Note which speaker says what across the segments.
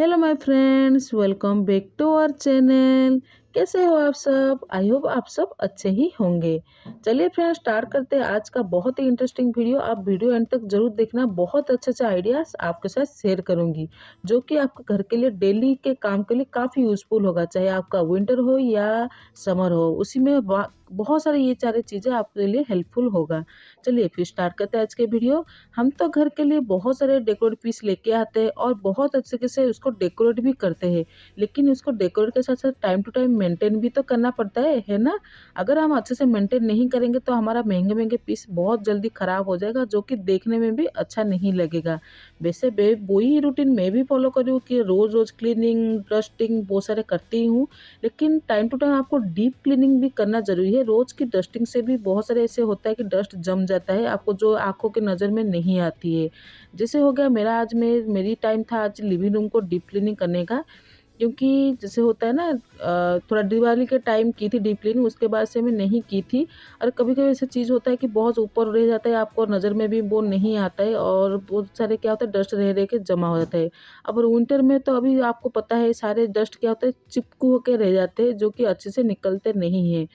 Speaker 1: hello my friends welcome back to our channel कैसे हो आप सब आई होप आप सब अच्छे ही होंगे चलिए फ्रेंड्स स्टार्ट करते हैं आज का बहुत ही इंटरेस्टिंग वीडियो आप वीडियो एंड तक जरूर देखना बहुत अच्छे अच्छे आइडियाज आपके साथ शेयर करूंगी जो कि आपके घर के लिए डेली के काम के लिए काफ़ी यूजफुल होगा चाहे आपका विंटर हो या समर हो उसी में बहुत सारे ये सारे चीज़ें आपके लिए हेल्पफुल होगा चलिए फिर स्टार्ट करते हैं आज के वीडियो हम तो घर के लिए बहुत सारे डेकोरेट पीस लेके आते हैं और बहुत अच्छे से उसको डेकोरेट भी करते हैं लेकिन उसको डेकोरेट के साथ साथ टाइम टू टाइम मेंटेन भी तो करना पड़ता है है ना अगर हम अच्छे से मेंटेन नहीं करेंगे तो हमारा महंगे महंगे पीस बहुत जल्दी ख़राब हो जाएगा जो कि देखने में भी अच्छा नहीं लगेगा वैसे वे वो ही रूटीन मैं भी फॉलो कर रही हूँ कि रोज़ रोज़ क्लीनिंग डस्टिंग बहुत सारे करती हूँ लेकिन टाइम टू टाइम आपको डीप क्लीनिंग भी करना ज़रूरी है रोज़ की डस्टिंग से भी बहुत सारे ऐसे होता है कि डस्ट जम जाता है आपको जो आँखों की नज़र में नहीं आती है जैसे हो गया मेरा आज मैं मेरी टाइम था आज लिविंग रूम को डीप क्लीनिंग करने का क्योंकि जैसे होता है ना थोड़ा दिवाली के टाइम की थी डीप क्लीनिंग उसके बाद से मैं नहीं की थी और कभी कभी ऐसा चीज़ होता है कि बहुत ऊपर रह जाता है आपको नज़र में भी वो नहीं आता है और बहुत सारे क्या होता है डस्ट रह रह के जमा हो जाता है अब विंटर में तो अभी आपको पता है सारे डस्ट क्या होता है चिपकू होकर रह जाते हैं जो कि अच्छे से निकलते नहीं हैं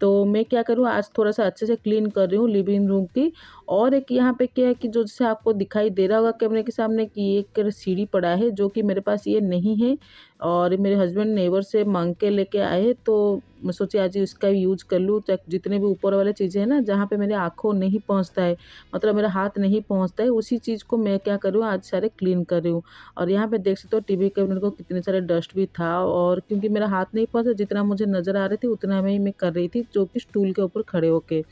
Speaker 1: तो मैं क्या करूँ आज थोड़ा सा अच्छे से क्लीन कर रही हूँ लिविंग रूम की और एक यहाँ पे क्या है कि जो जैसे आपको दिखाई दे रहा होगा कैमरे के सामने कि एक सीढ़ी पड़ा है जो कि मेरे पास ये नहीं है और मेरे हस्बैंड नेवर से मांग के लेके आए तो मैं सोची आज इसका यूज कर लूँ तो जितने भी ऊपर वाले चीज़ें हैं ना जहाँ पे मेरे आँखों नहीं पहुँचता है मतलब मेरा हाथ नहीं पहुँचता है उसी चीज़ को मैं क्या करूँ आज सारे क्लीन कर रही हूँ और यहाँ पे देख सकते हो टीवी कैबिनेट को कितने सारे डस्ट भी था और क्योंकि मेरा हाथ नहीं पहुँचता जितना मुझे नज़र आ रही थी उतना में ही मैं कर रही थी जो कि स्टूल के ऊपर खड़े होके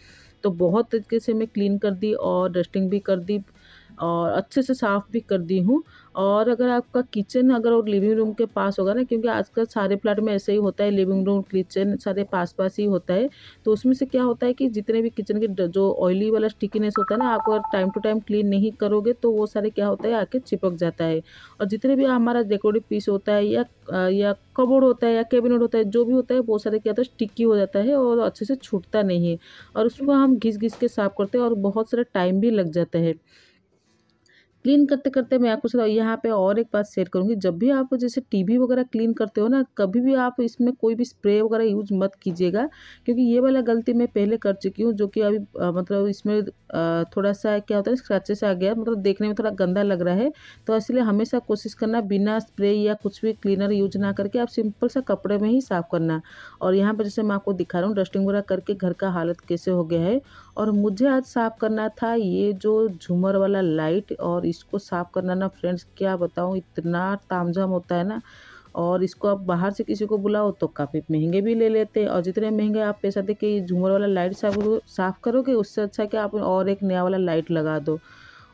Speaker 1: तो बहुत तरीके से मैं क्लीन कर दी और डस्टिंग भी कर दी और अच्छे से साफ़ भी कर दी हूँ और अगर आपका किचन अगर और लिविंग रूम के पास होगा ना क्योंकि आजकल सारे प्लाट में ऐसे ही होता है लिविंग रूम किचन सारे पास पास ही होता है तो उसमें से क्या होता है कि जितने भी किचन के जो ऑयली वाला स्टिकीनेस होता है ना आप अगर टाइम टू टाइम क्लीन नहीं करोगे तो वो सारे क्या होता है आके चिपक जाता है और जितने भी हमारा डेकोरेटिव पीस होता है या या कबोर्ड होता है या कैबिनेट होता है जो भी होता है वो सारे क्या होता है स्टिकी हो जाता है और अच्छे से छूटता नहीं है और उसको हम घिस घिस के साफ़ करते हैं और बहुत सारा टाइम भी लग जाता है क्लीन करते करते मैं आपको चला यहाँ पे और एक बात शेयर करूँगी जब भी आप जैसे टीवी वगैरह क्लीन करते हो ना कभी भी आप इसमें कोई भी स्प्रे वगैरह यूज़ मत कीजिएगा क्योंकि ये वाला गलती मैं पहले कर चुकी हूँ जो कि अभी आ, मतलब इसमें आ, थोड़ा सा क्या होता है स्क्रैचेस आ गया मतलब देखने में थोड़ा गंदा लग रहा है तो इसलिए हमेशा कोशिश करना बिना स्प्रे या कुछ भी क्लीनर यूज ना करके आप सिंपल सा कपड़े में ही साफ़ करना और यहाँ पर जैसे मैं आपको दिखा रहा हूँ डस्टिंग वगैरह करके घर का हालत कैसे हो गया है और मुझे आज साफ़ करना था ये जो झूमर वाला लाइट और इसको साफ़ करना ना फ्रेंड्स क्या बताऊँ इतना तामझाम होता है ना और इसको आप बाहर से किसी को बुलाओ तो काफ़ी महंगे भी ले लेते हैं और जितने महंगे आप पैसा दे के झूमर वाला लाइट साफ साफ़ करोगे उससे अच्छा कि आप और एक नया वाला लाइट लगा दो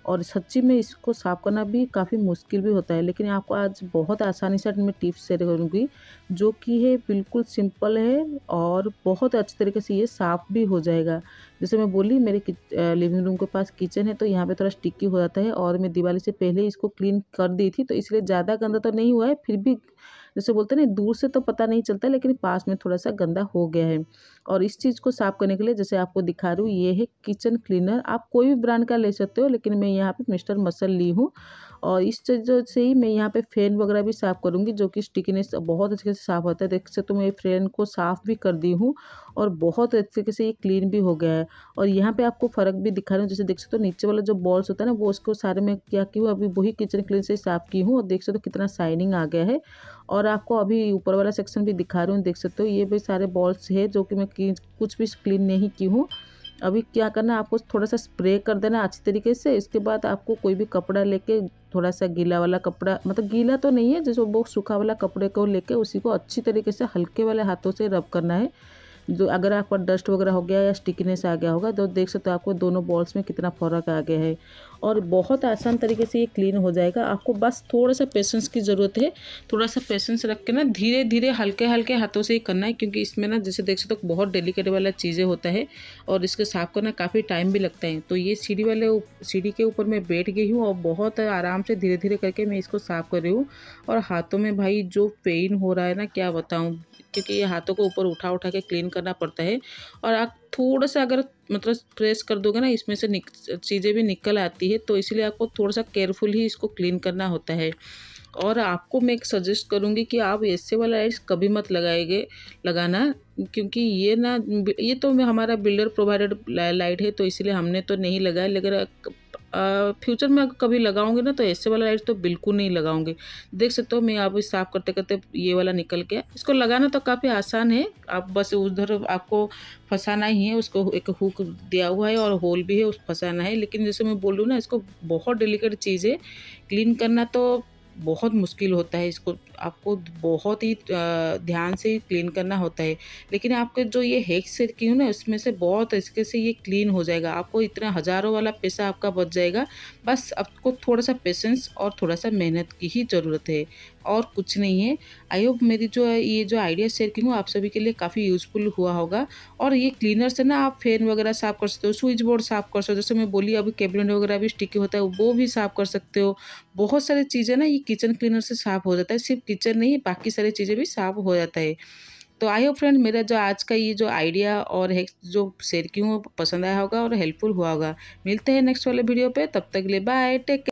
Speaker 1: और सच्ची में इसको साफ़ करना भी काफ़ी मुश्किल भी होता है लेकिन आपको आज बहुत आसानी से मैं टिप्स शेयर करूँगी जो कि है बिल्कुल सिंपल है और बहुत अच्छे तरीके से ये साफ़ भी हो जाएगा जैसे मैं बोली मेरे लिविंग रूम के पास किचन है तो यहाँ पे थोड़ा स्टिकी हो जाता है और मैं दिवाली से पहले इसको क्लीन कर दी थी तो इसलिए ज़्यादा गंदा तो नहीं हुआ है फिर भी जैसे बोलते हैं ना दूर से तो पता नहीं चलता लेकिन पास में थोड़ा सा गंदा हो गया है और इस चीज़ को साफ़ करने के लिए जैसे आपको दिखा रही हूँ ये है किचन क्लीनर आप कोई भी ब्रांड का ले सकते हो लेकिन मैं यहाँ पर मिस्टर मसल ली हूँ और इस चीज़ों से ही मैं यहाँ पे फैन वगैरह भी साफ़ करूँगी जो कि स्टिकीनेस बहुत अच्छे से साफ़ होता है देख सकते हो मैं फैन को साफ़ भी कर दी हूँ और बहुत अच्छे से ये क्लीन भी हो गया है और यहाँ पे आपको फ़र्क भी दिखा रहा हूँ जैसे देख सकते हो नीचे वाला जो बॉल्स होता है ना वो उसको सारे में क्या की हूँ अभी वही किचन क्लीन से साफ़ की हूँ और देख सकते हो कितना शाइनिंग आ गया है और आपको अभी ऊपर वाला सेक्शन भी दिखा रही हूँ देख सकते हो ये भी सारे बॉल्स है जो कि मैं कुछ भी क्लीन नहीं की हूँ अभी क्या करना है आपको थोड़ा सा स्प्रे कर देना अच्छी तरीके से इसके बाद आपको कोई भी कपड़ा लेके थोड़ा सा गीला वाला कपड़ा मतलब गीला तो नहीं है जैसे वो सूखा वाला कपड़े को लेके उसी को अच्छी तरीके से हल्के वाले हाथों से रब करना है जो अगर आपका डस्ट वगैरह हो गया या स्टिकनेस आ गया होगा तो देख सकते हो आपको दोनों बॉल्स में कितना फ़र्क आ गया है और बहुत आसान तरीके से ये क्लीन हो जाएगा आपको बस थोड़ा सा पेशेंस की ज़रूरत है थोड़ा सा पेशेंस रख के ना धीरे धीरे हल्के हल्के हाथों से ही करना है क्योंकि इसमें ना जैसे देख सकते हो तो बहुत डेलीकेट वाला चीज़ें होता है और इसको साफ़ करना काफ़ी टाइम भी लगता है तो ये सीढ़ी वाले सीढ़ी के ऊपर मैं बैठ गई हूँ और बहुत आराम से धीरे धीरे करके मैं इसको साफ़ कर रही हूँ और हाथों में भाई जो पेन हो रहा है ना क्या बताऊँ क्योंकि ये हाथों को ऊपर उठा उठा के क्लीन करना पड़ता है और आप थोड़ा सा अगर मतलब प्रेस कर दोगे ना इसमें से निक चीज़ें भी निकल आती है तो इसलिए आपको थोड़ा सा केयरफुल ही इसको क्लीन करना होता है और आपको मैं एक सजेस्ट करूँगी कि आप ऐसे वाला एड्स कभी मत लगाएंगे लगाना क्योंकि ये ना ये तो हमारा बिल्डर प्रोवाइडेड लाइट है तो इसलिए हमने तो नहीं लगाया लेकिन फ्यूचर में अगर कभी लगाऊंगे ना तो ऐसे वाला लाइट तो बिल्कुल नहीं लगाऊंगे देख सकते हो मैं आप साफ़ करते करते ये वाला निकल गया इसको लगाना तो काफ़ी आसान है आप बस उधर आपको फंसाना ही है उसको एक हुक दिया हुआ है और होल भी है उस फंसाना है लेकिन जैसे मैं बोलूँ ना इसको बहुत डेलीकेट चीज़ है क्लीन करना तो बहुत मुश्किल होता है इसको आपको बहुत ही ध्यान से क्लीन करना होता है लेकिन आपके जो ये हेक्स से की हूँ ना उसमें से बहुत इसके से ये क्लीन हो जाएगा आपको इतना हज़ारों वाला पैसा आपका बच जाएगा बस आपको थोड़ा सा पेशेंस और थोड़ा सा मेहनत की ही ज़रूरत है और कुछ नहीं है आई होप मेरी जो ये जो आइडिया शेयर की हूँ आप सभी के लिए काफ़ी यूज़फुल हुआ होगा और ये क्लीनर से ना आप फैन वगैरह साफ़ कर सकते हो स्विच बोर्ड साफ़ कर सकते हो जैसे मैं बोली अभी कैबिनेट वगैरह भी स्टिकी होता है वो भी साफ़ कर सकते हो बहुत सारी चीज़ें ना ये किचन क्लीनर से साफ हो जाता है सिर्फ किचन नहीं बाकी सारी चीज़ें भी साफ हो जाता है तो आई होप फ्रेंड मेरा जो आज का ये जो आइडिया और है जो शेयर की हूँ पसंद आया होगा और हेल्पफुल हुआ होगा मिलते हैं नेक्स्ट वाले वीडियो पे तब तक ले बाय टेक